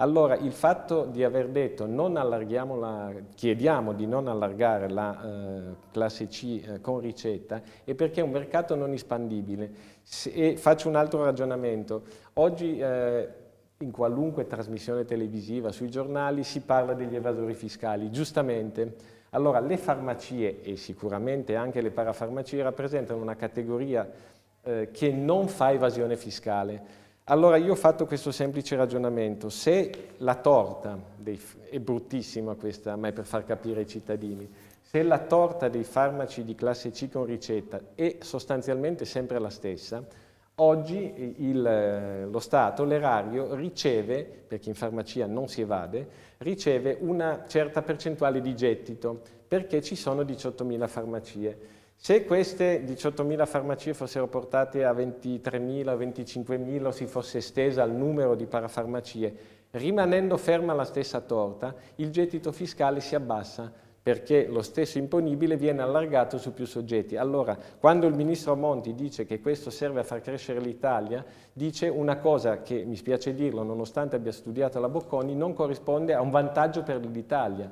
Allora il fatto di aver detto la, chiediamo di non allargare la eh, classe C eh, con ricetta è perché è un mercato non espandibile. Se, e faccio un altro ragionamento. Oggi eh, in qualunque trasmissione televisiva, sui giornali, si parla degli evasori fiscali, giustamente. Allora le farmacie e sicuramente anche le parafarmacie rappresentano una categoria eh, che non fa evasione fiscale. Allora io ho fatto questo semplice ragionamento, se la torta, dei, è bruttissima questa, ma è per far capire ai cittadini, se la torta dei farmaci di classe C con ricetta è sostanzialmente sempre la stessa, oggi il, eh, lo Stato, l'erario, riceve, perché in farmacia non si evade, riceve una certa percentuale di gettito, perché ci sono 18.000 farmacie. Se queste 18.000 farmacie fossero portate a 23.000, 25.000 o si fosse estesa al numero di parafarmacie, rimanendo ferma la stessa torta, il gettito fiscale si abbassa perché lo stesso imponibile viene allargato su più soggetti. Allora, quando il ministro Monti dice che questo serve a far crescere l'Italia, dice una cosa che, mi spiace dirlo, nonostante abbia studiato la Bocconi, non corrisponde a un vantaggio per l'Italia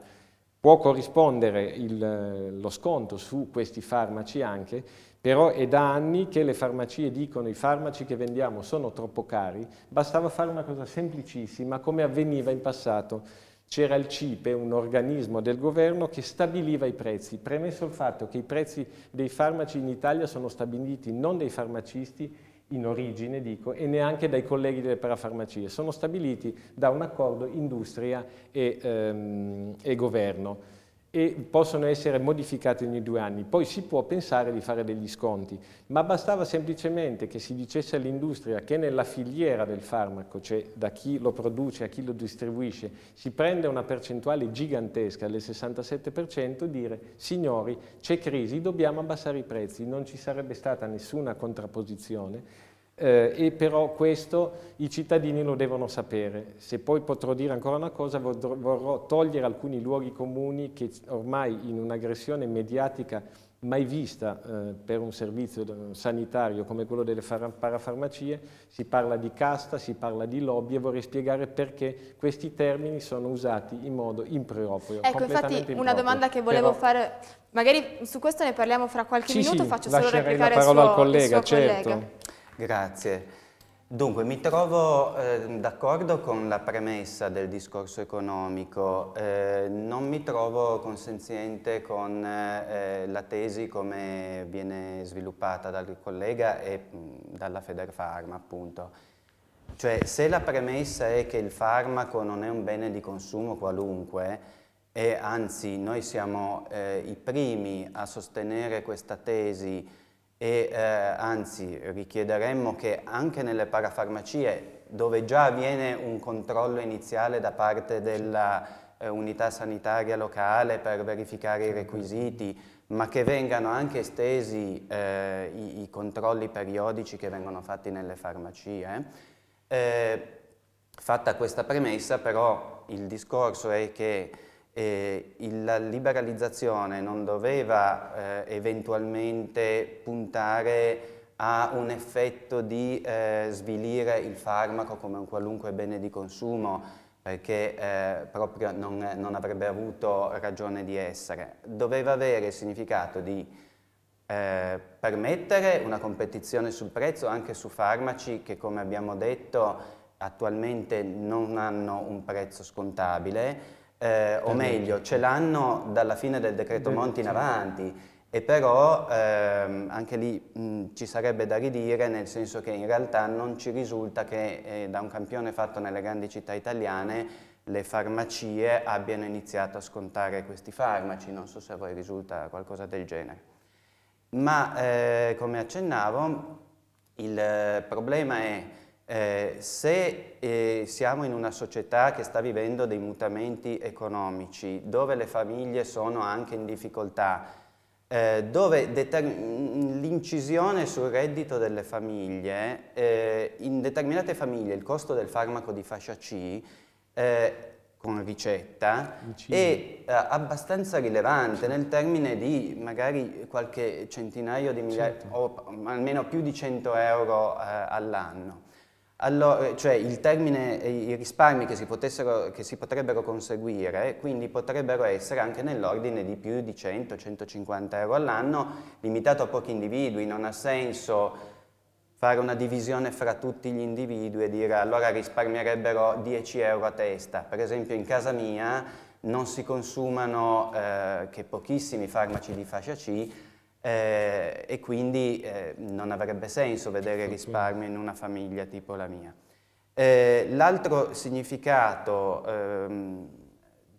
Può corrispondere il, lo sconto su questi farmaci anche, però è da anni che le farmacie dicono i farmaci che vendiamo sono troppo cari, bastava fare una cosa semplicissima come avveniva in passato. C'era il CIPE, un organismo del governo che stabiliva i prezzi, premesso il fatto che i prezzi dei farmaci in Italia sono stabiliti non dai farmacisti in origine, dico, e neanche dai colleghi delle parafarmacie, sono stabiliti da un accordo industria e, ehm, e governo e possono essere modificati ogni due anni. Poi si può pensare di fare degli sconti, ma bastava semplicemente che si dicesse all'industria che nella filiera del farmaco, cioè da chi lo produce a chi lo distribuisce, si prende una percentuale gigantesca, del 67%, dire signori c'è crisi, dobbiamo abbassare i prezzi, non ci sarebbe stata nessuna contrapposizione, eh, e però questo i cittadini lo devono sapere. Se poi potrò dire ancora una cosa, vorrò togliere alcuni luoghi comuni che ormai in un'aggressione mediatica mai vista eh, per un servizio eh, sanitario come quello delle parafarmacie, si parla di casta, si parla di lobby e vorrei spiegare perché questi termini sono usati in modo improprio. Ecco, infatti improprio. una domanda che volevo però, fare, magari su questo ne parliamo fra qualche sì, minuto, sì, faccio solo replicare la parola suo, al collega, certo. collega. Grazie. Dunque, mi trovo eh, d'accordo con la premessa del discorso economico, eh, non mi trovo consenziente con eh, la tesi come viene sviluppata dal collega e mh, dalla Federfarma, appunto. Cioè, se la premessa è che il farmaco non è un bene di consumo qualunque, e anzi noi siamo eh, i primi a sostenere questa tesi e eh, anzi richiederemmo che anche nelle parafarmacie dove già avviene un controllo iniziale da parte dell'unità eh, sanitaria locale per verificare i requisiti, ma che vengano anche estesi eh, i, i, controlli periodici che vengono fatti nelle farmacie. Eh. Eh, fatta questa premessa però il discorso è che eh, la liberalizzazione non doveva eh, eventualmente puntare a un effetto di eh, svilire il farmaco come un qualunque bene di consumo perché eh, proprio non, non, avrebbe avuto ragione di essere. Doveva avere il significato di eh, permettere una competizione sul prezzo anche su farmaci che come abbiamo detto attualmente non hanno un prezzo scontabile, eh, o meglio ce l'hanno dalla fine del decreto Monti in avanti e però ehm, anche lì mh, ci sarebbe da ridire nel senso che in realtà non ci risulta che eh, da un campione fatto nelle grandi città italiane le farmacie abbiano iniziato a scontare questi farmaci, non so se a voi risulta qualcosa del genere. Ma eh, come accennavo il eh, problema è eh, se eh, siamo in una società che sta vivendo dei mutamenti economici, dove le famiglie sono anche in difficoltà, eh, dove mm, l'incisione sul reddito delle famiglie, eh, in determinate famiglie il costo del farmaco di fascia C eh, con ricetta Vicino. è eh, abbastanza rilevante nel termine di magari qualche centinaio di migliaia certo. o almeno più di 100 euro all'anno. Allora, eh, cioè il termine, i risparmi che si, che si, potrebbero conseguire, quindi potrebbero essere anche nell'ordine di più di 100-150 euro all'anno, limitato a pochi individui, non ha senso fare una divisione fra tutti gli individui e dire allora risparmierebbero 10 euro a testa. Per esempio in casa mia non si consumano eh, che pochissimi farmaci di fascia C, eh, e quindi eh, non avrebbe senso vedere risparmio in una famiglia tipo la mia. Eh, l'altro significato ehm,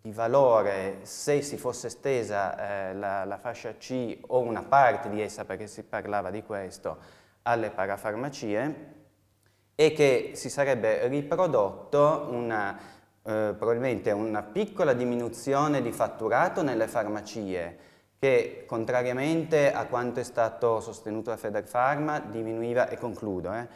di valore, se si fosse estesa eh, la, la fascia C o una parte di essa, perché si parlava di questo, alle parafarmacie, è che si sarebbe riprodotto una, eh, probabilmente una piccola diminuzione di fatturato nelle farmacie, che contrariamente a quanto è stato sostenuto da Federpharma diminuiva, e concludo, eh, eh,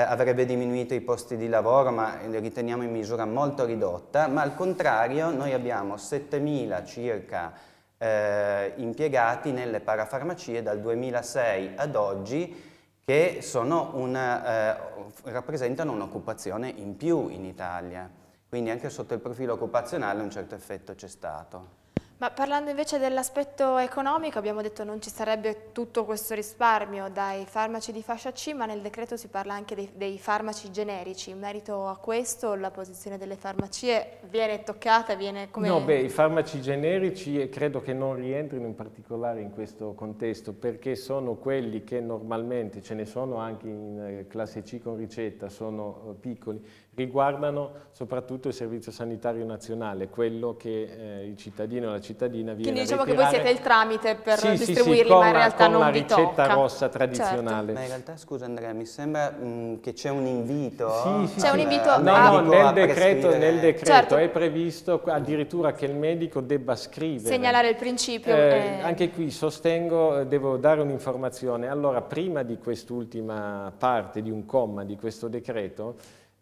avrebbe diminuito i posti di lavoro ma li riteniamo in misura molto ridotta, ma al contrario noi abbiamo 7.000 circa eh, impiegati nelle parafarmacie dal 2006 ad oggi che una, eh, rappresentano un'occupazione in più in Italia, quindi anche sotto il profilo occupazionale un certo effetto c'è stato. Ma parlando invece dell'aspetto economico, abbiamo detto che non ci sarebbe tutto questo risparmio dai farmaci di fascia C, ma nel decreto si parla anche dei, dei farmaci generici. In merito a questo la posizione delle farmacie viene toccata? Viene come... No, beh, i farmaci generici credo che non rientrino in particolare in questo contesto, perché sono quelli che normalmente, ce ne sono anche in eh, classe C con ricetta, sono eh, piccoli, riguardano soprattutto il Servizio Sanitario Nazionale, quello che eh, il cittadino o la cittadina viene Quindi diciamo che voi siete il tramite per sì, distribuirli, sì, sì, ma in realtà non vi tocca. rossa certo. tradizionale. Certo. Ma in realtà, scusa Andrea, mi sembra mh, mm, che c'è un invito. Sì, c'è un invito a... No, no, nel decreto, nel decreto certo. è previsto addirittura che il medico debba scrivere. Segnalare il principio. Eh, eh... Anche qui sostengo, eh, devo dare un'informazione. Allora, prima di quest'ultima parte, di un comma di questo decreto,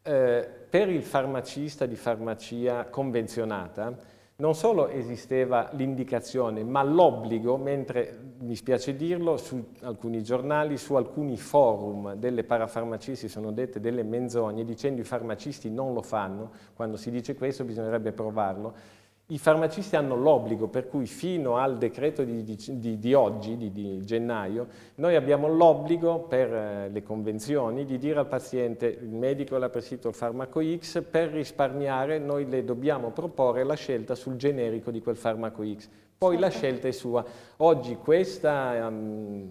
eh, per il farmacista di farmacia convenzionata non solo esisteva l'indicazione, ma l'obbligo, mentre mi spiace dirlo, su alcuni giornali, su alcuni forum delle parafarmacie si sono dette delle menzogne dicendo i farmacisti non lo fanno, quando si dice questo bisognerebbe provarlo, i farmacisti hanno l'obbligo, per cui fino al decreto di, di, di oggi, di, di, gennaio, noi abbiamo l'obbligo per eh, le convenzioni di dire al paziente il medico l'ha prescritto il farmaco X, per risparmiare noi le dobbiamo proporre la scelta sul generico di quel farmaco X, poi certo. la scelta è sua. Oggi questa... Um,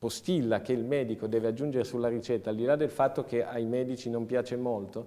postilla che il medico deve aggiungere sulla ricetta, al di là del fatto che ai medici non piace molto,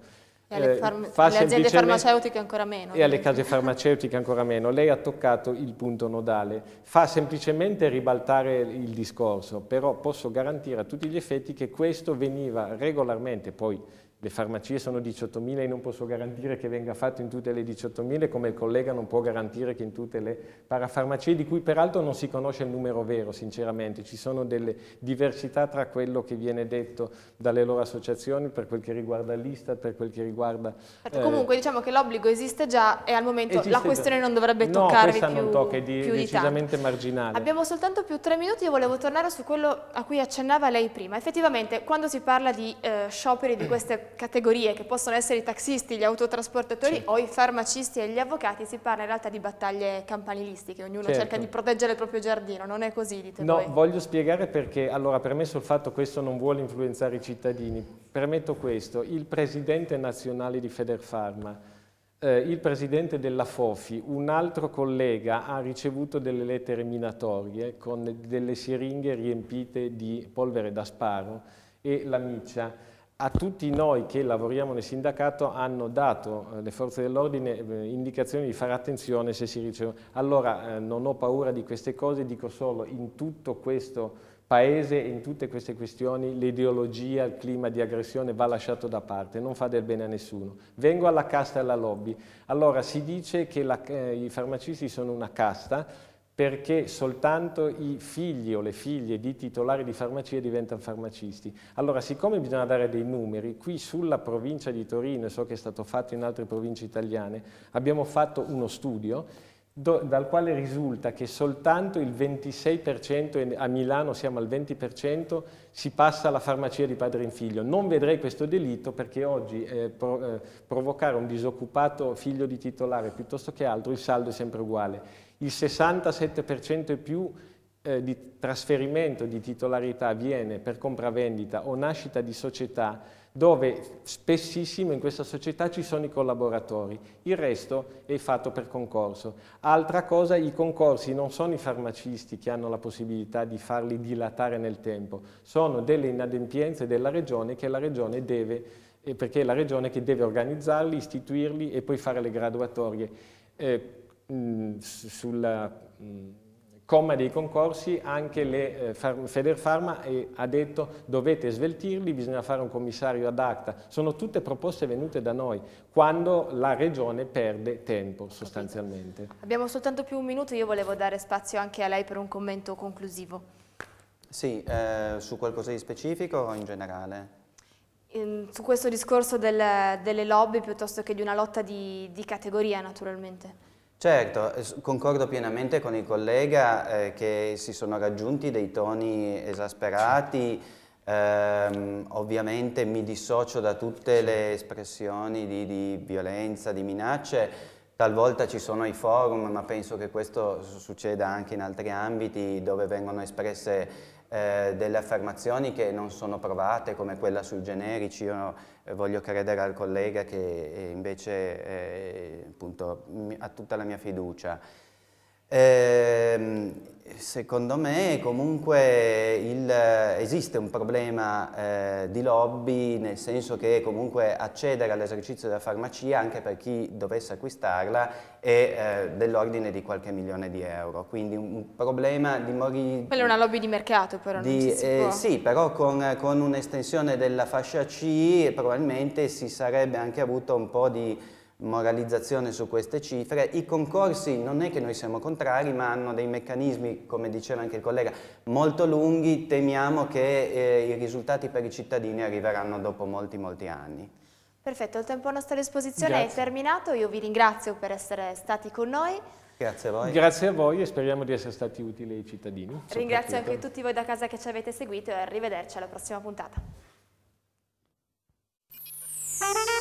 alle, farm- alle aziende farmaceutiche ancora meno. E alle case farmaceutiche ancora meno. Lei ha toccato il punto nodale. Fa semplicemente ribaltare il discorso, però posso garantire a tutti gli effetti che questo veniva regolarmente, poi le farmacie sono 18.000 e non posso garantire che venga fatto in tutte le 18.000 come il collega non può garantire che in tutte le parafarmacie di cui peraltro non si conosce il numero vero sinceramente, ci sono delle diversità tra quello che viene detto dalle loro associazioni per quel che riguarda l'Istat, per quel che riguarda... Certo, eh, comunque diciamo che l'obbligo esiste già e al momento la questione già. non dovrebbe toccarvi no, più, non tocca, è di, più decisamente di marginale. Abbiamo soltanto più tre minuti, e volevo tornare su quello a cui accennava lei prima. Effettivamente quando si parla di eh, scioperi di queste categorie che possono essere i taxisti, gli autotrasportatori certo. o i farmacisti e gli avvocati si parla in realtà di battaglie campanilistiche, ognuno certo. cerca di proteggere il proprio giardino, non è così dite No, voi. voglio spiegare perché, allora premesso il fatto che questo non vuole influenzare i cittadini, premetto questo, il presidente nazionale di Federfarma eh, il presidente della FOFI, un altro collega, ha ricevuto delle lettere minatorie con delle siringhe riempite di polvere da sparo e la miccia a tutti noi che lavoriamo nel sindacato hanno dato eh, le forze dell'ordine eh, indicazioni di fare attenzione se si riceve. Allora eh, non ho paura di queste cose, dico solo in tutto questo paese e in tutte queste questioni l'ideologia, il clima di aggressione va lasciato da parte, non fa del bene a nessuno. Vengo alla casta e alla lobby. Allora si dice che la, eh, i farmacisti sono una casta, perché soltanto i figli o le figlie di titolari di farmacie diventano farmacisti. Allora, siccome bisogna dare dei numeri, qui sulla provincia di Torino, e so che è stato fatto in altre province italiane, abbiamo fatto uno studio do, dal quale risulta che soltanto il 26%, a Milano siamo al 20%, si passa alla farmacia di padre in figlio. Non vedrei questo delitto perché oggi eh, pro, eh, provocare un disoccupato figlio di titolare piuttosto che altro, il saldo è sempre uguale il 67% e più eh, di trasferimento di titolarità avviene per compravendita o nascita di società dove spessissimo in questa società ci sono i collaboratori, il resto è fatto per concorso. Altra cosa, i concorsi non sono i farmacisti che hanno la possibilità di farli dilatare nel tempo, sono delle inadempienze della regione che la regione deve, eh, perché è la regione che deve organizzarli, istituirli e poi fare le graduatorie. Eh, mh, mm, sul mm, comma dei concorsi anche le, eh, Far Federfarma eh, ha detto dovete sveltirli, bisogna fare un commissario ad acta. Sono tutte proposte venute da noi quando la regione perde tempo sostanzialmente. Abbiamo soltanto più un minuto, io volevo dare spazio anche a lei per un commento conclusivo. Sì, eh, su qualcosa di specifico o in generale? su questo discorso del, delle lobby piuttosto che di una lotta di, di categoria naturalmente. Certo, eh, concordo pienamente con il collega eh, che si sono raggiunti dei toni esasperati, ehm, ovviamente mi dissocio da tutte le espressioni di, di violenza, di minacce, Talvolta ci sono i forum, ma penso che questo succeda anche in altri ambiti dove vengono espresse eh, delle affermazioni che non sono provate, come quella sui generici. Io eh, voglio credere al collega che eh, invece eh, appunto, ha tutta la mia fiducia. Eh, secondo me comunque il, esiste un problema eh, di lobby nel senso che comunque accedere all'esercizio della farmacia anche per chi dovesse acquistarla è eh, dell'ordine di qualche milione di euro, quindi un problema di morire... Quella è una lobby di mercato però, di, eh, Sì, però con, con un'estensione della fascia C probabilmente si sarebbe anche avuto un po' di moralizzazione su queste cifre. I concorsi non è che noi siamo contrari, ma hanno dei meccanismi, come diceva anche il collega, molto lunghi, temiamo che eh, i risultati per i cittadini arriveranno dopo molti molti anni. Perfetto, il tempo a nostra disposizione Grazie. è terminato, io vi ringrazio per essere stati con noi. Grazie a voi. Grazie a voi e speriamo di essere stati utili ai cittadini. Ringrazio anche tutti voi da casa che ci avete seguito e arrivederci alla prossima puntata.